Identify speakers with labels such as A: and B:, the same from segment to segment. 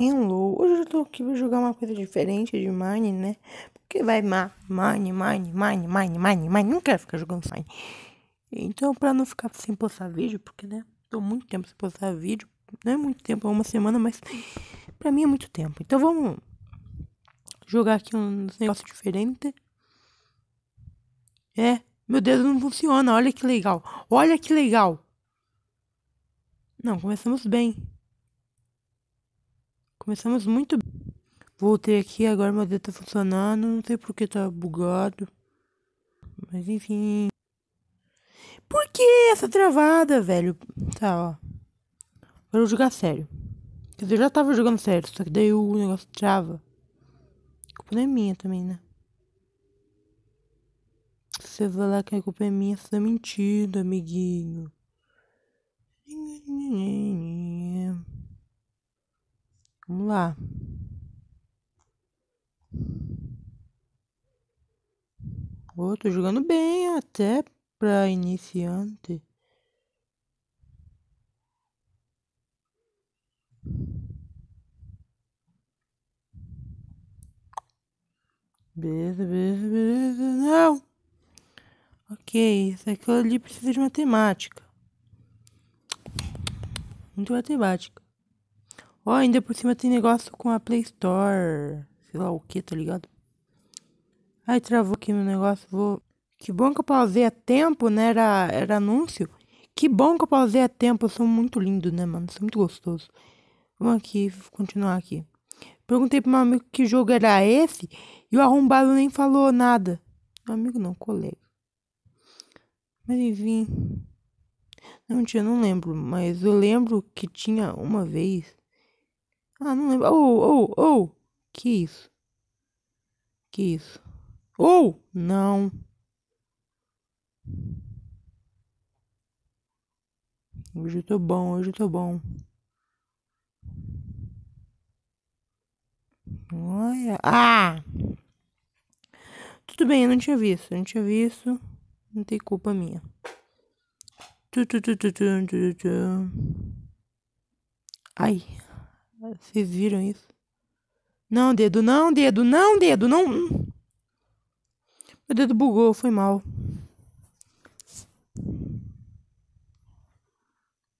A: Renlow. hoje eu tô aqui pra jogar uma coisa diferente de Mine, né? Porque vai ma Mine, Mine, Mine, Mine, Mine, Mine, não quero ficar jogando Mine. Então, pra não ficar sem postar vídeo, porque, né, tô muito tempo sem postar vídeo, não é muito tempo, é uma semana, mas pra mim é muito tempo. Então vamos jogar aqui um negócio diferente. É, meu dedo não funciona, olha que legal, olha que legal. Não, começamos bem. Começamos muito bem. Voltei aqui, agora meu dedo tá funcionando. Não sei porque tá bugado. Mas enfim. Por que essa travada, velho? Tá, ó. Agora eu jogar sério. Quer dizer, eu já tava jogando sério, só que daí o negócio trava. A culpa não é minha também, né? Você vai lá que a culpa é minha, você tá mentindo, amiguinho. falar. Oh, tô jogando bem até para iniciante. Beleza, beleza, beleza. Não! Ok, isso aqui ali precisa de matemática. Muito matemática. Ó, oh, ainda por cima tem negócio com a Play Store. Sei lá o que, tá ligado? Ai, travou aqui meu negócio, vou... Que bom que eu pausei a tempo, né? Era, era anúncio. Que bom que eu pausei a tempo, são muito lindo, né, mano? São muito gostoso. Vamos aqui, continuar aqui. Perguntei pro meu amigo que jogo era esse e o arrombado nem falou nada. Meu amigo não, colega. Mas enfim. Não tinha, não lembro, mas eu lembro que tinha uma vez ah, não lembro. Oh, oh, oh. Que isso? Que isso? Oh! Não. Hoje eu tô bom, hoje eu tô bom. Olha. Ah! Tudo bem, eu não tinha visto. Eu não tinha visto. Não tem culpa minha. Tu, tu, tu, tu, tu, tu, tu. Ai, ah, vocês viram isso? Não, dedo, não, dedo, não, dedo, não. Meu dedo bugou, foi mal.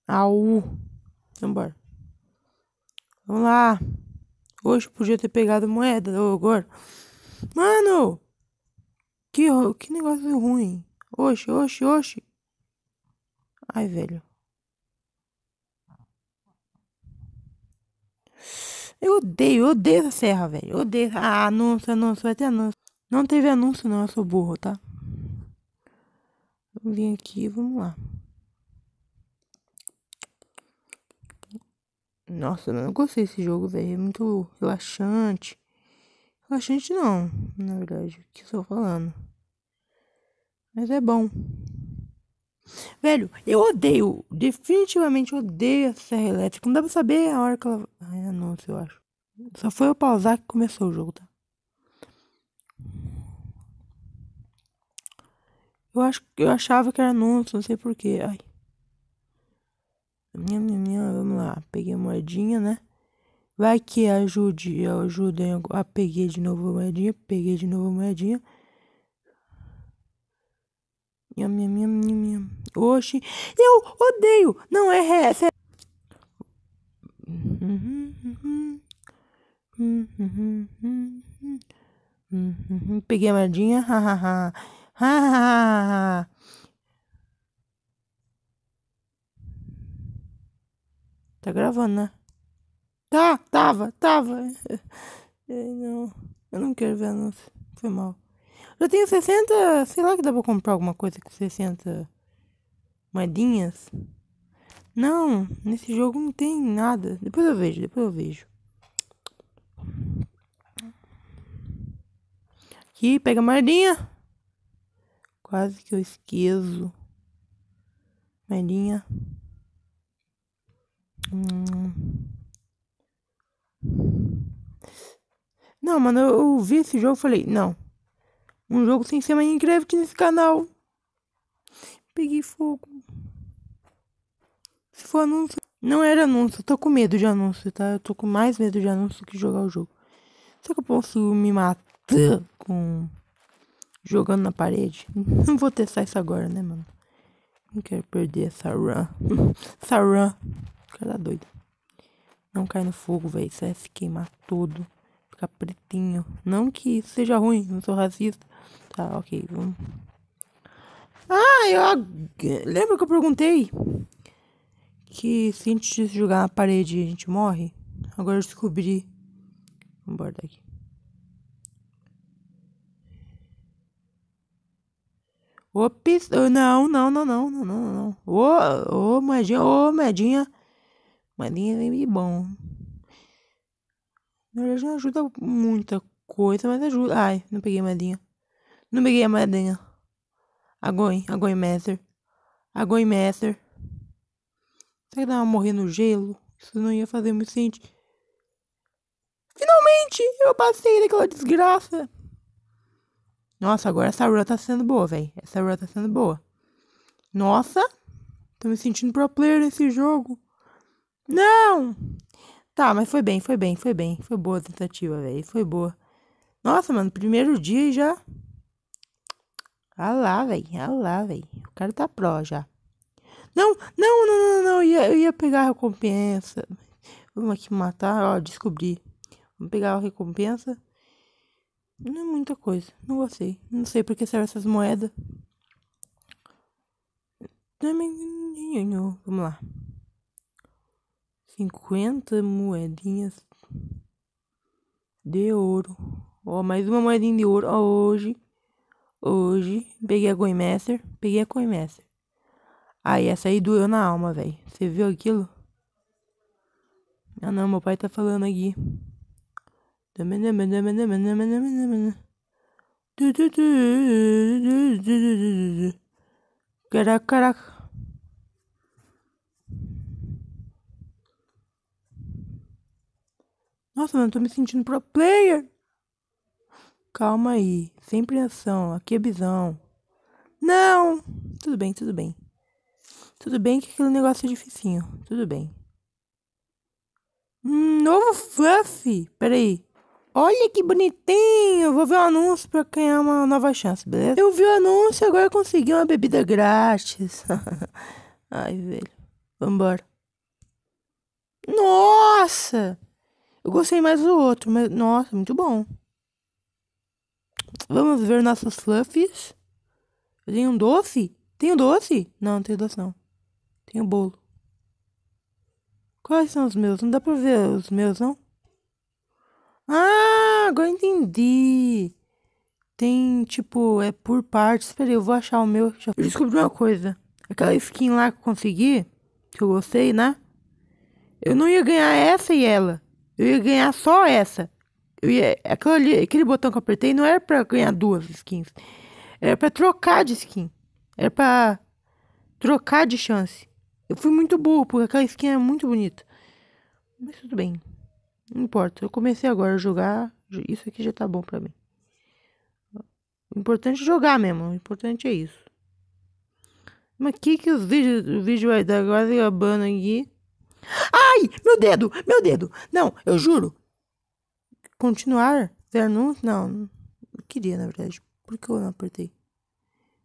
A: Au. Vambora. Vamos lá. Hoje podia ter pegado moeda agora. Mano! Que, que negócio ruim. Oxe, oxe, oxe. Ai, velho. Eu odeio, eu odeio essa serra, velho. Eu odeio. Ah, anúncio, anúncio, vai ter anúncio. Não teve anúncio, não, eu sou burro, tá? Eu vim aqui, vamos lá. Nossa, eu não gostei desse jogo, velho. É muito relaxante. Relaxante não, na verdade, o que eu estou falando. Mas é bom. Velho, eu odeio, definitivamente odeio a serra elétrica. Não dá pra saber a hora que ela. Ai, anúncio, eu acho. Só foi eu pausar que começou o jogo, tá? Eu acho eu achava que era anúncio, não sei porquê. Ai. Minha, minha, minha, vamos lá. Peguei a moedinha, né? Vai que ajude, ajuda. Ah, peguei de novo a moedinha, peguei de novo a moedinha. Nham, Oxi. Eu odeio. Não, é ré. É... Peguei a merdinha. Ha, Tá gravando, né? Tá, tava, tava. Eu não, eu não quero ver anúncio. Foi mal. Eu tenho 60, sei lá que dá pra comprar alguma coisa com 60 moedinhas. Não, nesse jogo não tem nada. Depois eu vejo, depois eu vejo. Aqui, pega a moedinha. Quase que eu esqueço. Moedinha. Hum. Não, mano, eu, eu vi esse jogo e falei, não. Um jogo sem ser Minecraft nesse canal. Peguei fogo. Se for anúncio. Não era anúncio. Eu tô com medo de anúncio, tá? Eu tô com mais medo de anúncio que jogar o jogo. só que eu posso me matar com. jogando na parede? Não vou testar isso agora, né, mano? Não quero perder essa run. essa run. Cara tá doido. Não cai no fogo, velho. Isso vai se queimar todo ficar pretinho. Não que seja ruim, não sou racista. Tá, ok, vamos. Ah, eu. Lembra que eu perguntei? Que se a gente jogar na parede a gente morre? Agora eu descobri. Vamos embora daqui. Ops, oh, não, não, não, não, não, não, não. Ô, oh, ô, oh, moedinha, ô, oh, moedinha. Moedinha é bom. Na verdade não ajuda muita coisa, mas ajuda. Ai, não peguei a moedinha. Não peguei a moedinha. Agoi, Agoi Messer. Agoi Messer. Será que dá uma morrer no gelo? Isso não ia fazer muito sentido. Finalmente! Eu passei daquela desgraça! Nossa, agora essa run tá sendo boa, velho. Essa run tá sendo boa. Nossa! Tô me sentindo pro player nesse jogo. Não! Tá, mas foi bem, foi bem, foi bem. Foi boa a tentativa, velho. Foi boa. Nossa, mano, primeiro dia já. Ah lá, velho. Ah lá, velho. O cara tá pró já. Não, não, não, não, não. Eu ia, eu ia pegar a recompensa. Vamos aqui matar. Ó, descobri. Vamos pegar a recompensa. Não é muita coisa. Não gostei. Não sei porque serve essas moedas. É Vamos lá. 50 moedinhas de ouro. Ó, oh, mais uma moedinha de ouro. oh, hoje. Hoje. Peguei a Coinmaster. Peguei a Coinmaster. Aí, ah, essa aí doeu na alma, velho. Você viu aquilo? Ah, não. Meu pai tá falando aqui. Caraca, caraca. Nossa, mano, tô me sentindo pro player. Calma aí, sem ação, aqui é bisão. Não! Tudo bem, tudo bem. Tudo bem que aquele negócio é dificinho. Tudo bem. Hum, novo Fluffy! aí. Olha que bonitinho! Vou ver o um anúncio pra ganhar uma nova chance, beleza? Eu vi o anúncio e agora consegui uma bebida grátis. Ai, velho. Vambora. Nossa! Eu gostei mais do outro, mas nossa, muito bom. Vamos ver nossos fluffs. Eu tenho um doce? Tenho doce? Não, não tenho doce não. Tenho bolo. Quais são os meus? Não dá pra ver os meus, não? Ah, agora entendi. Tem, tipo, é por partes. Peraí, eu vou achar o meu. Eu descobri uma coisa. Aquela skin lá que eu consegui, que eu gostei, né? Eu não ia ganhar essa e ela. Eu ia ganhar só essa. Eu ia, ali, aquele botão que eu apertei não era pra ganhar duas skins. Era pra trocar de skin. Era pra trocar de chance. Eu fui muito burro, porque aquela skin é muito bonita. Mas tudo bem. Não importa. Eu comecei agora a jogar. Isso aqui já tá bom pra mim. O importante é jogar mesmo. O importante é isso. Mas que que os vídeos, o vídeo vai dar agora acabando aqui? Ah! Ai, meu dedo, meu dedo. Não, eu juro. Continuar, ver anúncio. Não, não queria, na verdade. Por que eu não apertei?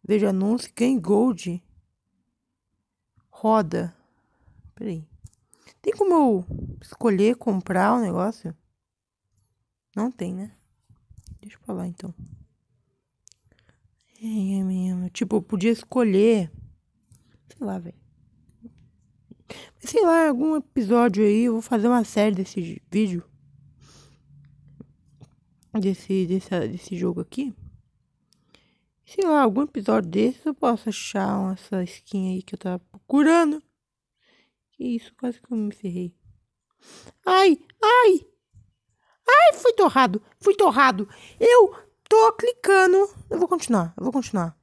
A: Veja anúncio, ganhe gold. Roda. Peraí. Tem como eu escolher comprar o um negócio? Não tem, né? Deixa pra lá, então. Tipo, eu podia escolher. Sei lá, velho sei lá, algum episódio aí, eu vou fazer uma série desse vídeo. Desse, desse, desse jogo aqui. Sei lá, algum episódio desse eu posso achar uma, essa skin aí que eu tava procurando. Que isso, quase que eu me ferrei. Ai, ai! Ai, fui torrado, fui torrado. Eu tô clicando. Eu vou continuar, eu vou continuar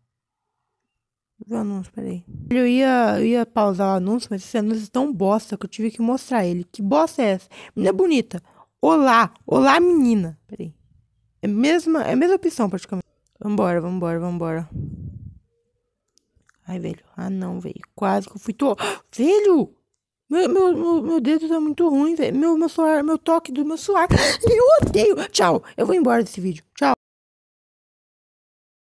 A: o anúncio, peraí. Eu ia, eu ia pausar o anúncio, mas esse anúncio é tão bosta que eu tive que mostrar ele. Que bosta é essa? Menina bonita. Olá, olá menina. Peraí. É a mesma, é mesma opção praticamente. Vambora, vambora, vambora. Ai, velho. Ah, não, velho. Quase que eu fui. Tô... velho! Meu, meu, meu, meu, dedo tá muito ruim, velho. Meu, meu celular, meu toque do meu celular. Eu odeio. Tchau. Eu vou embora desse vídeo. Tchau.